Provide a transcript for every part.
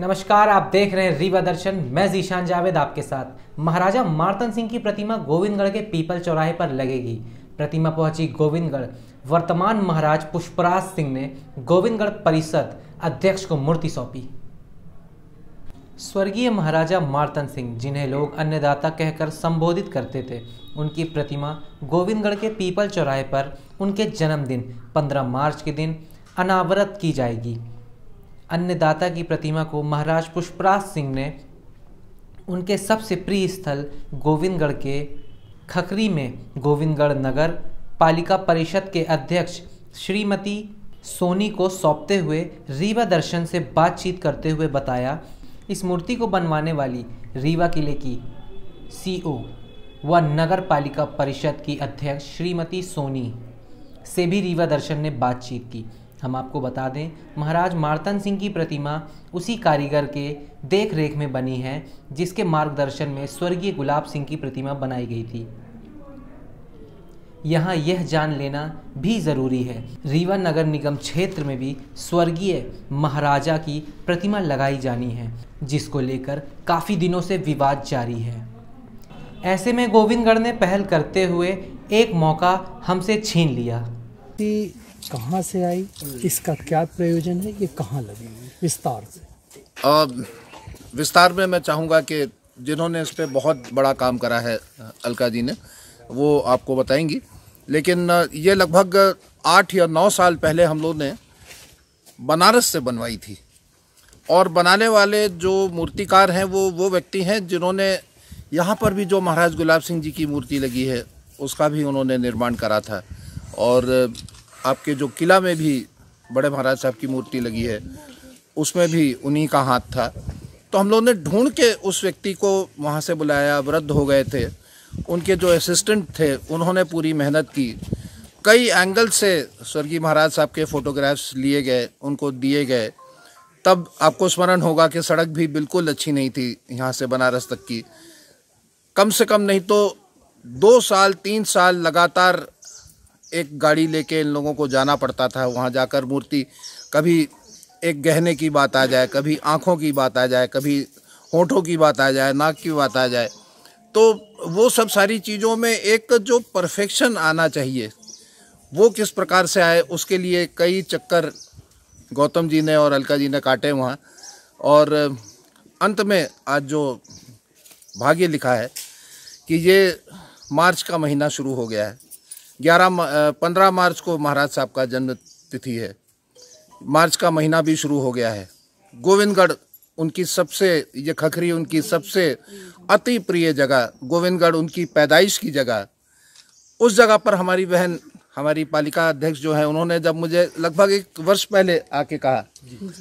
नमस्कार आप देख रहे हैं रीवा दर्शन मैं जीशान जावेद आपके साथ महाराजा मार्तन सिंह की प्रतिमा गोविंदगढ़ के पीपल चौराहे पर लगेगी प्रतिमा पहुंची गोविंदगढ़ वर्तमान महाराज पुष्पराज सिंह ने गोविंदगढ़ परिषद अध्यक्ष को मूर्ति सौंपी स्वर्गीय महाराजा मार्तन सिंह जिन्हें लोग अन्नदाता कहकर संबोधित करते थे उनकी प्रतिमा गोविंदगढ़ के पीपल चौराहे पर उनके जन्मदिन 15 मार्च के दिन अनावरत की जाएगी अन्नदाता की प्रतिमा को महाराज पुष्पराज सिंह ने उनके सबसे प्रिय स्थल गोविंदगढ़ के खकरी में गोविंदगढ़ नगर पालिका परिषद के अध्यक्ष श्रीमती सोनी को सौंपते हुए रीवा दर्शन से बातचीत करते हुए बताया इस मूर्ति को बनवाने वाली रीवा किले की ओ e व नगर पालिका परिषद की अध्यक्ष श्रीमती सोनी से भी रीवा दर्शन ने बातचीत की हम आपको बता दें महाराज मार्तन सिंह की प्रतिमा उसी कारीगर के देख रेख में बनी है जिसके मार्गदर्शन में स्वर्गीय गुलाब सिंह की प्रतिमा बनाई गई थी यहाँ यह जान लेना भी ज़रूरी है रीवा नगर निगम क्षेत्र में भी स्वर्गीय महाराजा की प्रतिमा लगाई जानी है जिसको लेकर काफ़ी दिनों से विवाद जारी है ऐसे में गोविंदगढ़ ने पहल करते हुए एक मौका हमसे छीन लिया कहाँ से आई इसका क्या प्रयोजन है ये कहाँ लगी विस्तार से आ, विस्तार में मैं चाहूँगा कि जिन्होंने इस पर बहुत बड़ा काम करा है अलका जी ने वो आपको बताएंगी लेकिन ये लगभग आठ या नौ साल पहले हम लोग ने बनारस से बनवाई थी और बनाने वाले जो मूर्तिकार हैं वो वो व्यक्ति हैं जिन्होंने यहाँ पर भी जो महाराज गुलाब सिंह जी की मूर्ति लगी है उसका भी उन्होंने निर्माण करा था और आपके जो किला में भी बड़े महाराज साहब की मूर्ति लगी है उसमें भी उन्हीं का हाथ था तो हम लोगों ने ढूंढ के उस व्यक्ति को वहाँ से बुलाया वृद्ध हो गए थे उनके जो असिस्टेंट थे उन्होंने पूरी मेहनत की कई एंगल से स्वर्गीय महाराज साहब के फ़ोटोग्राफ्स लिए गए उनको दिए गए तब आपको स्मरण होगा कि सड़क भी बिल्कुल अच्छी नहीं थी यहाँ से बनारस तक की कम से कम नहीं तो दो साल तीन साल लगातार एक गाड़ी लेके इन लोगों को जाना पड़ता था वहाँ जाकर मूर्ति कभी एक गहने की बात आ जाए कभी आँखों की बात आ जाए कभी होठों की बात आ जाए नाक की बात आ जाए तो वो सब सारी चीज़ों में एक जो परफेक्शन आना चाहिए वो किस प्रकार से आए उसके लिए कई चक्कर गौतम जी ने और अलका जी ने काटे वहाँ और अंत में आज जो भाग्य लिखा है कि ये मार्च का महीना शुरू हो गया है ग्यारह पंद्रह मार्च को महाराज साहब का जन्म तिथि है मार्च का महीना भी शुरू हो गया है गोविंदगढ़ उनकी सबसे ये खखरी उनकी सबसे अति प्रिय जगह गोविंदगढ़ उनकी पैदाइश की जगह उस जगह पर हमारी बहन हमारी पालिका अध्यक्ष जो है उन्होंने जब मुझे लगभग एक वर्ष पहले आके कहा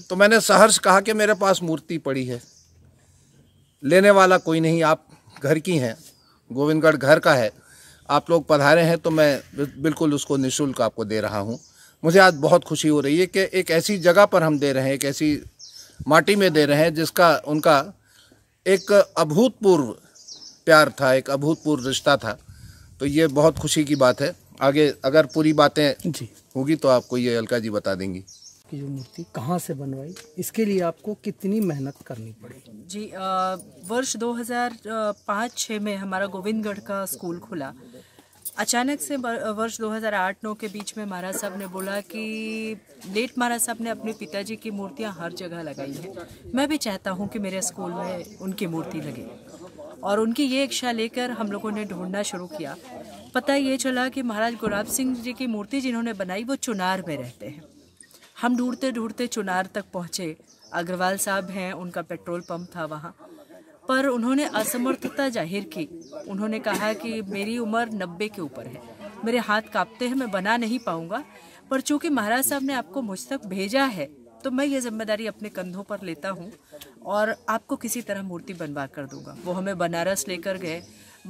तो मैंने सहर्ष कहा कि मेरे पास मूर्ति पड़ी है लेने वाला कोई नहीं आप घर की हैं गोविंदगढ़ घर का है आप लोग पधारे हैं तो मैं बिल्कुल उसको निःशुल्क आपको दे रहा हूँ मुझे आज बहुत खुशी हो रही है कि एक ऐसी जगह पर हम दे रहे हैं एक ऐसी माटी में दे रहे हैं जिसका उनका एक अभूतपूर्व प्यार था एक अभूतपूर्व रिश्ता था तो ये बहुत खुशी की बात है आगे अगर पूरी बातें होगी तो आपको ये अलका जी बता देंगी कि जो मूर्ति कहाँ से बनवाई इसके लिए आपको कितनी मेहनत करनी पड़ी जी आ, वर्ष 2005 हज़ार में हमारा गोविंदगढ़ का स्कूल खुला अचानक से वर्ष 2008-9 के बीच में महाराज साहब ने बोला कि लेट महाराज साहब ने अपने पिताजी की मूर्तियां हर जगह लगाई हैं मैं भी चाहता हूं कि मेरे स्कूल में उनकी मूर्ति लगे और उनकी ये इच्छा लेकर हम लोगों ने ढूंढना शुरू किया पता ये चला कि महाराज गुलाब सिंह जी की मूर्ति जिन्होंने बनाई वो चुनार में रहते हैं हम ढूंढते ढूंढते चुनार तक पहुँचे अग्रवाल साहब हैं उनका पेट्रोल पम्प था वहाँ पर उन्होंने असमर्थता जाहिर की उन्होंने कहा कि मेरी उम्र नब्बे के ऊपर है मेरे हाथ कांपते हैं मैं बना नहीं पाऊंगा पर चूंकि महाराज साहब ने आपको मुझ तक भेजा है तो मैं ये जिम्मेदारी अपने कंधों पर लेता हूँ और आपको किसी तरह मूर्ति बनवा कर दूंगा वो हमें बनारस लेकर गए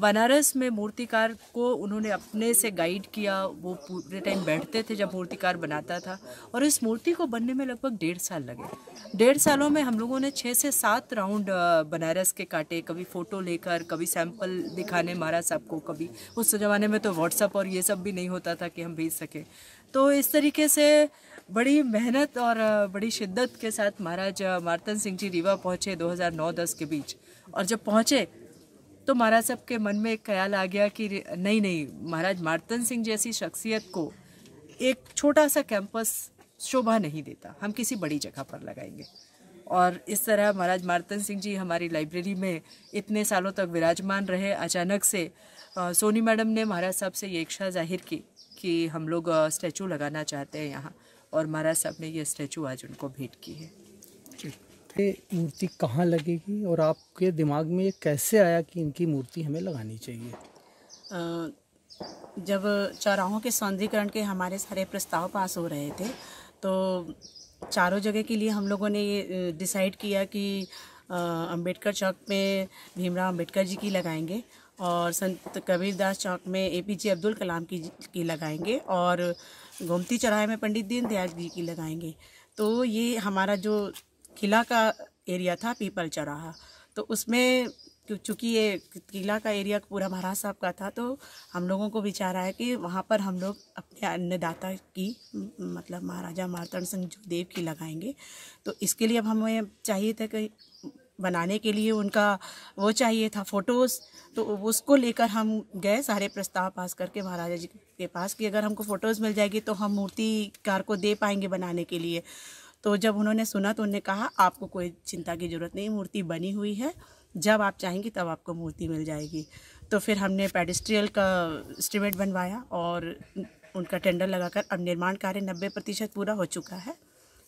बनारस में मूर्तिकार को उन्होंने अपने से गाइड किया वो पूरे टाइम बैठते थे जब मूर्तिकार बनाता था और इस मूर्ति को बनने में लगभग डेढ़ साल लगे डेढ़ सालों में हम लोगों ने छः से सात राउंड बनारस के काटे कभी फ़ोटो लेकर कभी सैंपल दिखाने महाराज साहब को कभी उस ज़माने में तो व्हाट्सअप और ये सब भी नहीं होता था कि हम भेज सकें तो इस तरीके से बड़ी मेहनत और बड़ी शिद्दत के साथ महाराज मार्तन सिंह जी रीवा पहुँचे 2009-10 के बीच और जब पहुँचे तो महाराज साहब के मन में एक ख्याल आ गया कि नहीं नहीं महाराज मार्तन सिंह जैसी शख्सियत को एक छोटा सा कैंपस शोभा नहीं देता हम किसी बड़ी जगह पर लगाएंगे और इस तरह महाराज मार्तन सिंह जी हमारी लाइब्रेरी में इतने सालों तक विराजमान रहे अचानक से सोनी मैडम ने महाराज साहब से ये इच्छा जाहिर की कि हम लोग स्टैचू लगाना चाहते हैं यहाँ और महाराज साहब ने ये स्टैचू आज उनको भेंट की है पे मूर्ति कहाँ लगेगी और आपके दिमाग में ये कैसे आया कि इनकी मूर्ति हमें लगानी चाहिए आ, जब चौराहों के सौंदर्यकरण के हमारे सारे प्रस्ताव पास हो रहे थे तो चारों जगह के लिए हम लोगों ने ये डिसाइड किया कि अंबेडकर चौक में भीमराव अंबेडकर जी की लगाएंगे और संत कबीरदास चौक में ए पी जे अब्दुल कलाम की की लगाएंगे और गोमती चौराहे में पंडित दीनदयाल जी की लगाएंगे तो ये हमारा जो किला का एरिया था पीपल चौराहा तो उसमें चूँकि ये किला का एरिया पूरा महाराज साहब का था तो हम लोगों को विचार आया कि वहाँ पर हम लोग अपने अन्नदाता की मतलब महाराजा मारतन सिंह जो देव की लगाएंगे तो इसके लिए अब हमें चाहिए था कि बनाने के लिए उनका वो चाहिए था फ़ोटोज़ तो उसको लेकर हम गए सारे प्रस्ताव पास करके महाराजा जी के पास कि अगर हमको फ़ोटोज़ मिल जाएगी तो हम मूर्तिकार को दे पाएंगे बनाने के लिए तो जब उन्होंने सुना तो उन्होंने कहा आपको कोई चिंता की ज़रूरत नहीं मूर्ति बनी हुई है जब आप चाहेंगी तब आपको मूर्ति मिल जाएगी तो फिर हमने पेडिस्ट्रियल का इस्टीमेट बनवाया और उनका टेंडर लगाकर अब निर्माण कार्य नब्बे प्रतिशत पूरा हो चुका है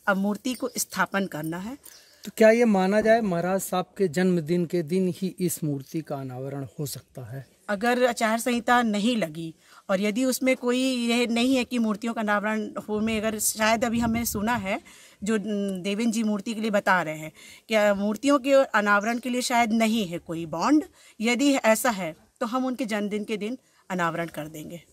अब मूर्ति को स्थापन करना है तो क्या ये माना जाए महाराज साहब के जन्मदिन के दिन ही इस मूर्ति का अनावरण हो सकता है अगर आचार संहिता नहीं लगी और यदि उसमें कोई ये नहीं है कि मूर्तियों का अनावरण हो में अगर शायद अभी हमने सुना है जो देवेंद्र जी मूर्ति के लिए बता रहे हैं कि मूर्तियों के अनावरण के लिए शायद नहीं है कोई बॉन्ड यदि ऐसा है तो हम उनके जन्मदिन के दिन अनावरण कर देंगे